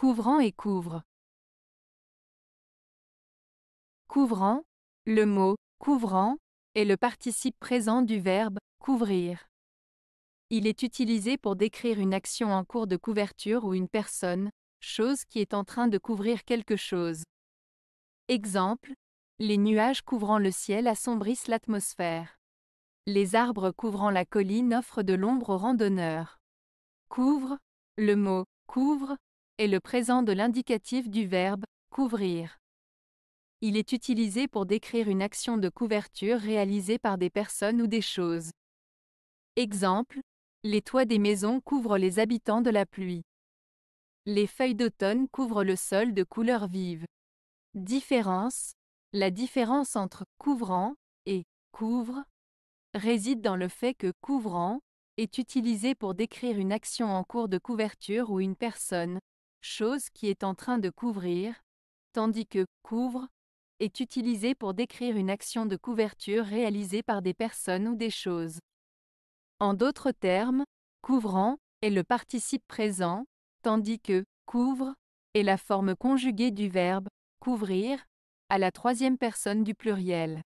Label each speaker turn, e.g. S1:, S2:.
S1: Couvrant et couvre. Couvrant, le mot couvrant est le participe présent du verbe
S2: couvrir. Il est utilisé pour décrire une action en cours de couverture ou une personne, chose qui est en train de couvrir quelque chose. Exemple, les nuages couvrant le ciel assombrissent l'atmosphère. Les arbres couvrant la colline offrent de l'ombre aux randonneurs. Couvre, le mot couvre est le présent de l'indicatif du verbe couvrir. Il est utilisé pour décrire une action de couverture réalisée par des personnes ou des choses. Exemple, les toits des maisons couvrent les habitants de la pluie. Les feuilles d'automne couvrent le sol de couleurs vive. Différence, la différence entre couvrant et couvre réside dans le fait que couvrant est utilisé pour décrire une action en cours de couverture ou une personne, chose qui est en train de couvrir, tandis que couvre est utilisé pour décrire une action de couverture réalisée par des personnes ou des choses. En d'autres termes, couvrant est le participe présent, tandis que couvre est la forme conjuguée du verbe couvrir à
S1: la troisième personne du pluriel.